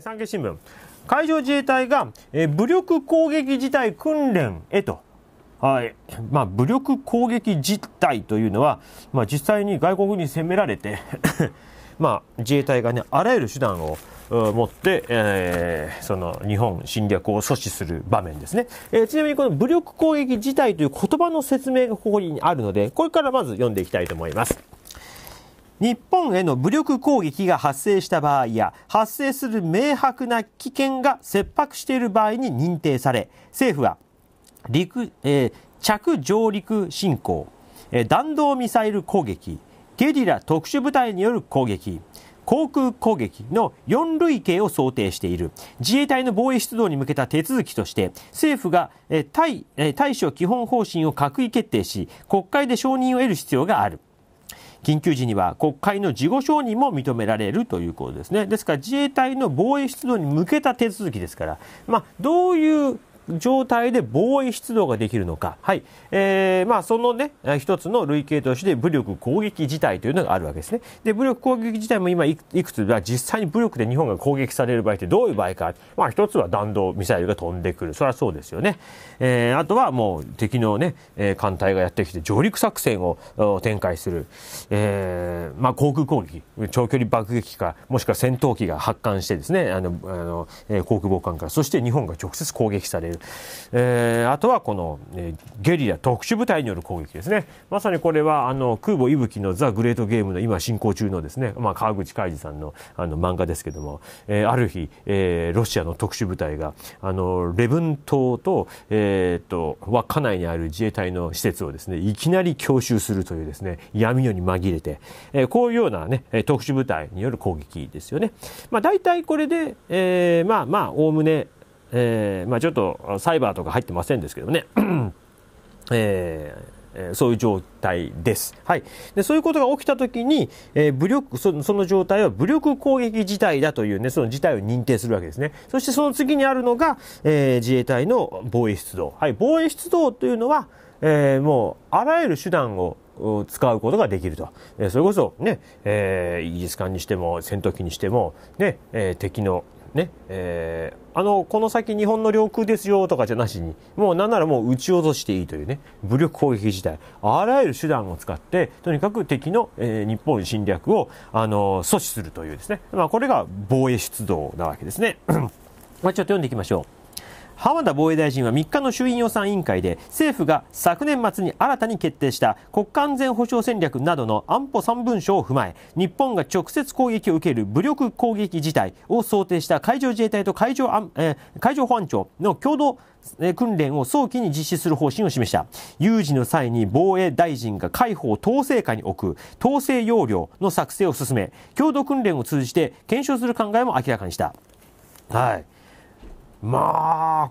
産経新聞海上自衛隊が、え武力攻撃事態訓練へと、はいまあ、武力攻撃実態というのは、まあ、実際に外国に攻められて まあ、自衛隊が、ね、あらゆる手段を持って、えー、その日本侵略を阻止する場面ですね、えー、ちなみにこの武力攻撃事態という言葉の説明がここにあるのでこれからまず読んでいきたいと思います。日本への武力攻撃が発生した場合や発生する明白な危険が切迫している場合に認定され政府は陸、えー、着上陸侵攻、えー、弾道ミサイル攻撃ゲリラ特殊部隊による攻撃航空攻撃の4類型を想定している自衛隊の防衛出動に向けた手続きとして政府が対対処基本方針を閣議決定し国会で承認を得る必要がある緊急時には国会の事後承認も認められるということですね。ですから自衛隊の防衛出動に向けた手続きですから、まあ、どういう状態で防衛出動ができるのか、はいえーまあ、その、ね、一つの類型として武力攻撃事態というのがあるわけですね。で武力攻撃事態も今いくつか実際に武力で日本が攻撃される場合ってどういう場合か、まあ、一つは弾道ミサイルが飛んでくるそれはそうですよね、えー、あとはもう敵の、ね、艦隊がやってきて上陸作戦を展開する、えーまあ、航空攻撃長距離爆撃かもしくは戦闘機が発艦してですねあのあの航空母艦からそして日本が直接攻撃される。えー、あとはこの、えー、ゲリラ特殊部隊による攻撃ですねまさにこれはあの空母「いぶき」の「ザ・グレート・ゲーム」の今進行中のですね、まあ、川口海二さんのあの漫画ですけども、えー、ある日、えー、ロシアの特殊部隊があのレブン島と,、えーと、稚内にある自衛隊の施設をですねいきなり強襲するというですね闇夜に紛れて、えー、こういうようなね特殊部隊による攻撃ですよね。まあ、大体これで、えー、まあまあ概ねえー、まあ、ちょっとサイバーとか入ってませんですけどね、えーそういう状態です。はい。で、そういうことが起きたときに、えー、武力そ、その状態は武力攻撃事態だというね、その事態を認定するわけですね。そしてその次にあるのが、えー、自衛隊の防衛出動。はい。防衛出動というのは、えー、もう、あらゆる手段を使うことができると。えそれこそ、ね、えー、イージス艦にしても、戦闘機にしても、ね、えー、敵の、ねえー、あのこの先日本の領空ですよとかじゃなしにもうなんならもう撃ち落としていいというね武力攻撃自体あらゆる手段を使ってとにかく敵の、えー、日本侵略を、あのー、阻止するというですね、まあ、これが防衛出動なわけですね。まあ、ちょっと読んでいきましょう。浜田防衛大臣は3日の衆院予算委員会で政府が昨年末に新たに決定した国家安全保障戦略などの安保3文書を踏まえ日本が直接攻撃を受ける武力攻撃事態を想定した海上自衛隊と海上,、えー、海上保安庁の共同訓練を早期に実施する方針を示した。有事の際に防衛大臣が海保を統制下に置く統制要領の作成を進め、共同訓練を通じて検証する考えも明らかにした。はい。まあ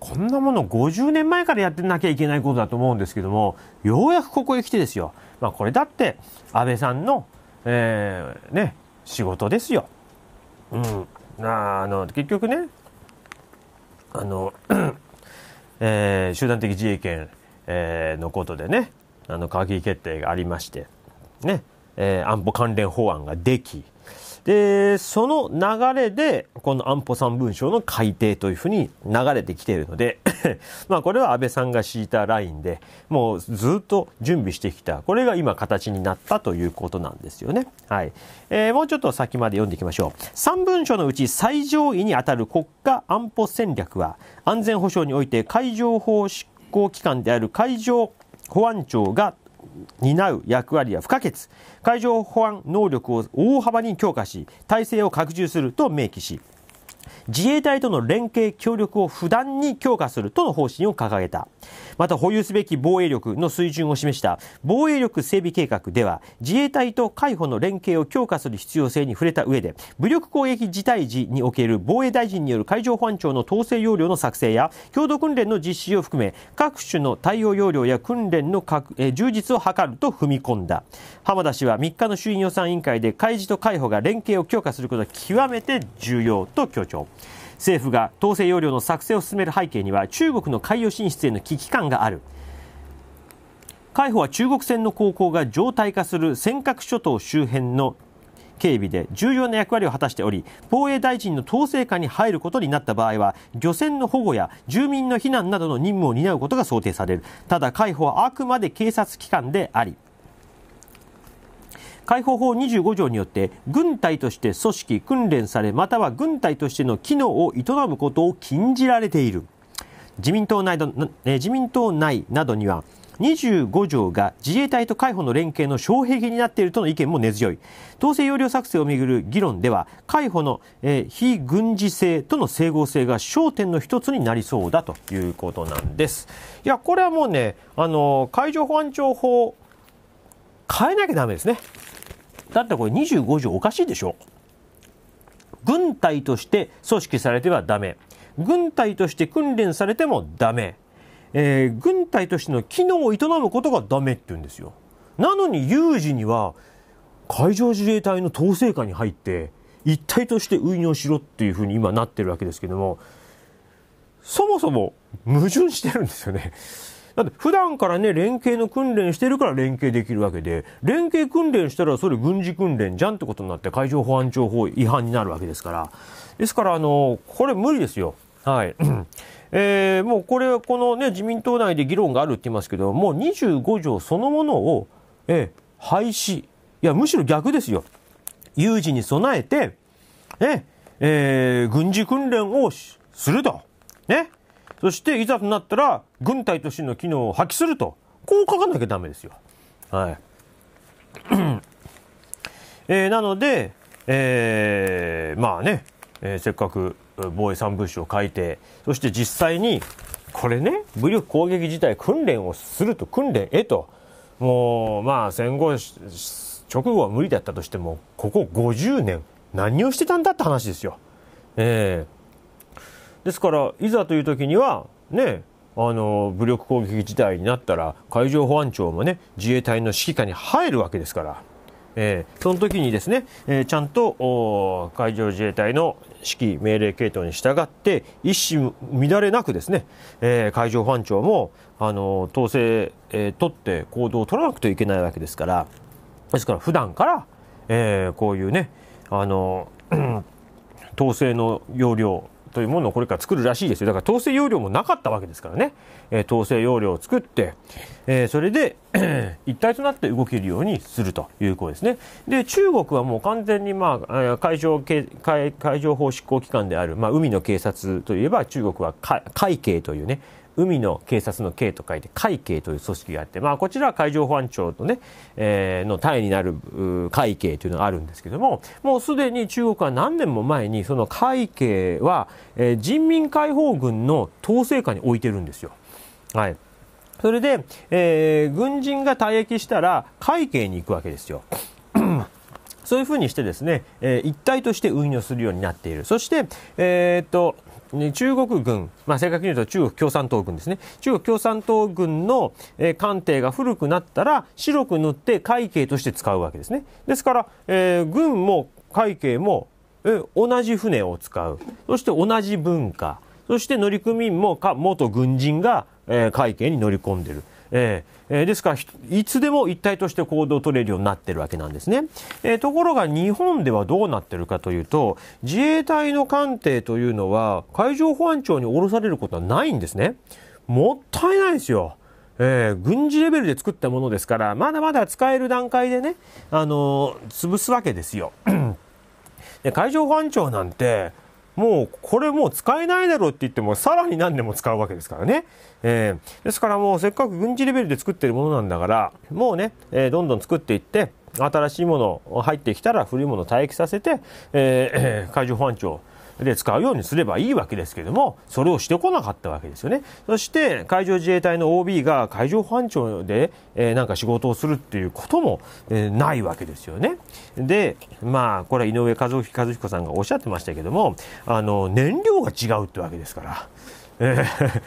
こんなもの50年前からやってなきゃいけないことだと思うんですけどもようやくここへ来てですよ、まあ、これだって安倍さんの、えー、ね、仕事ですよ。うん、あの結局ねあの、えー、集団的自衛権、えー、のことでねあの閣議決定がありまして、ねえー、安保関連法案ができで、その流れで、この安保3文書の改定というふうに流れてきているので まあこれは安倍さんが敷いたラインで、もうずっと準備してきた、これが今形になったということなんですよね。はい。えー、もうちょっと先まで読んでいきましょう。3文書のうち最上位にあたる国家安保戦略は、安全保障において海上法執行機関である海上保安庁が担う役割は不可欠海上保安能力を大幅に強化し体制を拡充すると明記し自衛隊との連携協力を不断に強化するとの方針を掲げた。また保有すべき防衛力の水準を示した防衛力整備計画では、自衛隊と海保の連携を強化する必要性に触れた上で、武力攻撃事態時における防衛大臣による海上保安庁の統制要領の作成や、共同訓練の実施を含め、各種の対応要領や訓練の充実を図ると踏み込んだ。浜田氏は3日の衆院予算委員会で、海事と海保が連携を強化することは極めて重要と強調。政府が統制要領の作成を進める背景には中国の海洋進出への危機感がある海保は中国船の航行が常態化する尖閣諸島周辺の警備で重要な役割を果たしており防衛大臣の統制下に入ることになった場合は漁船の保護や住民の避難などの任務を担うことが想定されるただ海保はあくまで警察機関であり解放法25条によって軍隊として組織訓練されまたは軍隊としての機能を営むことを禁じられている自民党内自民党内などには25条が自衛隊と海保の連携の障壁になっているとの意見も根強い統制要領作成をめぐる議論では海保の、え非軍事性との整合性が焦点の一つになりそうだということなんですいやこれはもうねあの海上保安庁法変えなきゃダメですね。だってこれ25条おかしいでしょ。軍隊として組織されてはダメ。軍隊として訓練されてもダメ。えー、軍隊としての機能を営むことがダメって言うんですよ。なのに有事には海上自衛隊の統制下に入って一体として運用しろっていうふうに今なってるわけですけどもそもそも矛盾してるんですよね。だって普段からね、連携の訓練してるから連携できるわけで、連携訓練したらそれ軍事訓練じゃんってことになって海上保安庁法違反になるわけですから。ですから、あの、これ無理ですよ。はい。えー、もうこれはこのね、自民党内で議論があるって言いますけど、もう25条そのものを、えー、廃止。いや、むしろ逆ですよ。有事に備えて、ね、えー、軍事訓練をすると。ね。そしていざとなったら軍隊としての機能を発揮するとこう書かなきゃダメですよ。はい えー、なので、えー、まあね、えー、せっかく防衛3文書を改定そして実際にこれね武力攻撃自体訓練をすると訓練へともうまあ戦後直後は無理だったとしてもここ50年何をしてたんだって話ですよ。えーですからいざという時にはねあの武力攻撃事態になったら海上保安庁もね自衛隊の指揮下に入るわけですから、えー、その時にですね、えー、ちゃんと海上自衛隊の指揮命令系統に従って一糸乱れなくですね、えー、海上保安庁も、あの統制、えー、取って行動を取らなくてはいけないわけですからですから普段から、えー、こういうね、あの統制の要領というものをこれから作るらしいですよ。だから統制要領もなかったわけですからね。えー、統制要領を作って、えー、それで 一体となって動けるようにするということですね。で、中国はもう完全に、まあ、海上海海上法執行機関である、まあ、海の警察といえば中国は海警というね、海の警察の警と書いて海警という組織があって、まあ、こちらは海上保安庁ね、えー、の隊になる海警というのがあるんですけどももうすでに中国は何年も前にその海警は、えー、人民解放軍の統制下に置いてるんですよ。はいそれで、えー、軍人が退役したら、会計に行くわけですよ。そういうふうにしてですね、えー、一体として運用するようになっている。そして、えー、っと、中国軍、まあ、正確に言うと中国共産党軍ですね。中国共産党軍の、えー、艦艇が古くなったら白く塗って会計として使うわけですね。ですから、えー、軍も会計も、えー、同じ船を使う。そして同じ文化。そして乗組員もか元軍人が、えー、会計に乗り込んでる。えー、ですから、いつでも一体として行動を取れるようになってるわけなんですね。えー、ところが日本ではどうなっているかというと、自衛隊の艦艇というのは海上保安庁に降ろされることはないんですね。もったいないですよ。えー、軍事レベルで作ったものですから、まだまだ使える段階でね、あのー、潰すわけですよ。で海上保安庁なんて、もうこれもう使えないだろうって言っても、さらに何年も使うわけですからね。えー、ですからもうせっかく軍事レベルで作ってるものなんだから、もうね、えー、どんどん作っていって、新しいもの入ってきたら古いものを待機させて、えー、海上保安庁で使うようにすればいいわけですけども、それをしてこなかったわけですよね。そして、海上自衛隊の OB が海上保安庁で、えー、なんか仕事をするっていうことも、えー、ないわけですよね。で、まあ、これは井上和彦和彦さんがおっしゃってましたけども、あの、燃料が違うってわけですから。えー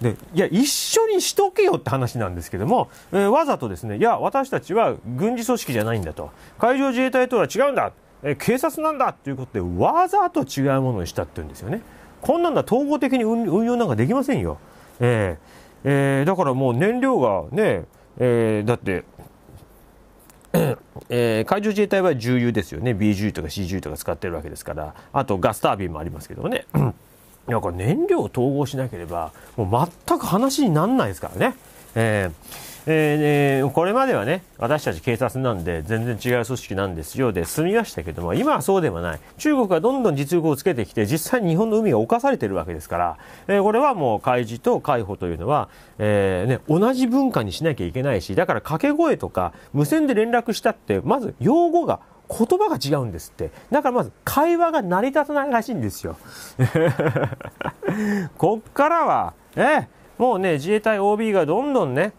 で いや一緒にしとけよって話なんですけども、えー、わざとですねいや私たちは軍事組織じゃないんだと海上自衛隊とは違うんだえ警察なんだということでわざと違うものにしたっていうんですよね。こんなんだ統合的に運用なんかできませんよ。えー、えー、だからもう燃料がね、えー、だって、えー、海上自衛隊は重油ですよね B 重油とか C 重油とか使ってるわけですからあとガスタービンもありますけどね。なんか燃料を統合しなければもう全く話にならないですからね。えーえー、ね、これまではね、私たち警察なんで全然違う組織なんですよで済みましたけども、今はそうではない。中国がどんどん実力をつけてきて、実際に日本の海が侵されてるわけですから、えー、これはもう開示と解放というのは、えー、ね、同じ文化にしなきゃいけないし、だから掛け声とか無線で連絡したって、まず用語が言葉が違うんですって。だからまず会話が成り立たないらしいんですよ。こっからは、えーもうね、自衛隊 OB がどんどんね、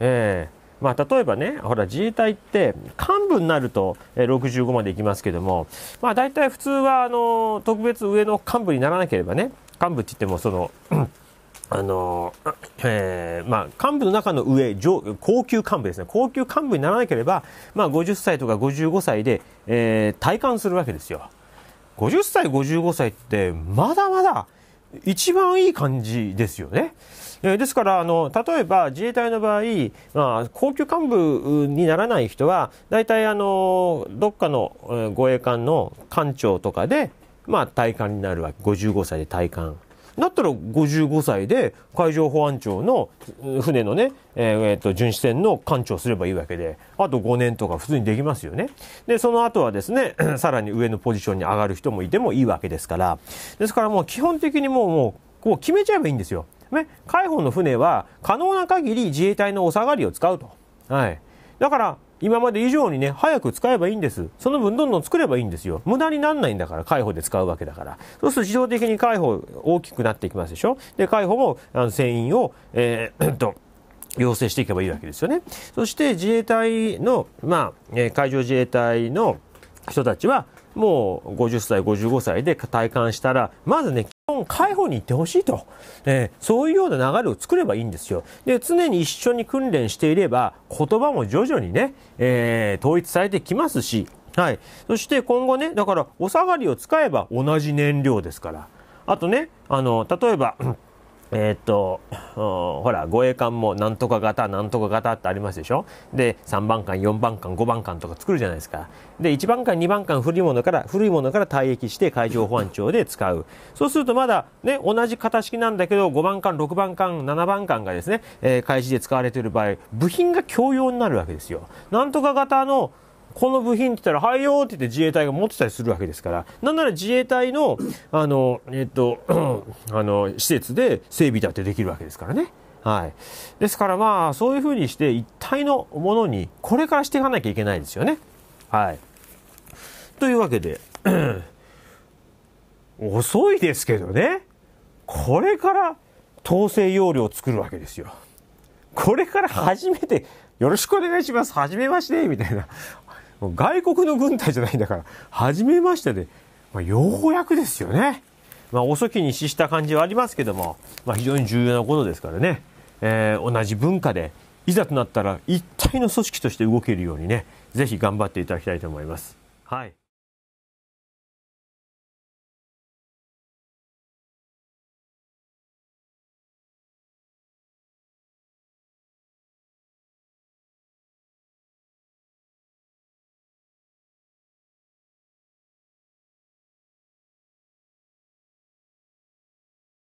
えーまあ、例えばね、ほら、自衛隊って、幹部になると、えー、65までいきますけども、まあ、大体普通は、あの、特別上の幹部にならなければね、幹部って言っても、その、あの、えー、まあ、幹部の中の上、上、高級幹部ですね。高級幹部にならなければ、まあ、50歳とか55歳で、えー、退官するわけですよ。50歳、55歳って、まだまだ、一番いい感じですよね。えですからあの例えば自衛隊の場合、まあ、高級幹部にならない人は大体あのどっかの護衛艦の艦長とかで、まあ、退官になるわけ55歳で体幹。だったら55歳で海上保安庁の船のね、えー、えー、と巡視船の艦長すればいいわけで、あと5年とか普通にできますよね。で、その後はですね、さらに上のポジションに上がる人もいてもいいわけですから、ですからもう基本的にもう、もう、こう決めちゃえばいいんですよ。ね、海保の船は可能な限り自衛隊のお下がりを使うと。はい。だから、今まで以上にね、早く使えばいいんです。その分どんどん作ればいいんですよ。無駄になんないんだから、解放で使うわけだから。そうすると自動的に解放大きくなっていきますでしょで、解放も、あの、船員を、えー、え っと、要請していけばいいわけですよね。そして自衛隊の、まあ、えー、海上自衛隊の人たちは、もう50歳、55歳で体感したら、まずね、本海保に行ってほしいと、えー、そういうような流れを作ればいいんですよ。で、常に一緒に訓練していれば、言葉も徐々にね、えー、統一されてきますし、はい。そして今後ね、だから、お下がりを使えば同じ燃料ですから。あとね、あの、例えば、えっと、ほら、護衛艦もなんとか型、なんとか型ってありますでしょで、3番艦、4番艦、5番艦とか作るじゃないですか。で、1番艦、2番艦、古いものから、古いものから退役して海上保安庁で使う。そうするとまだね、同じ型式なんだけど、5番艦、6番艦、7番艦がですね、えー、開示で使われている場合、部品が共用になるわけですよ。なんとか型のこの部品って言ったら、はいよって言って自衛隊が持ってたりするわけですから、なんなら自衛隊の、あの、えっと、あの、施設で整備だってできるわけですからね。はい。ですからまあ、そういうふうにして一体のものに、これからしていかなきゃいけないですよね。はい。というわけで、遅いですけどね、これから統制要領を作るわけですよ。これから初めて、よろしくお願いします。はじめまして。みたいな。外国の軍隊じゃないんだから、初めましてで、まあ、ようやくですよね。まあ、遅きに死した感じはありますけども、まあ、非常に重要なことですからね、えー、同じ文化で、いざとなったら一体の組織として動けるようにね、ぜひ頑張っていただきたいと思います。はい。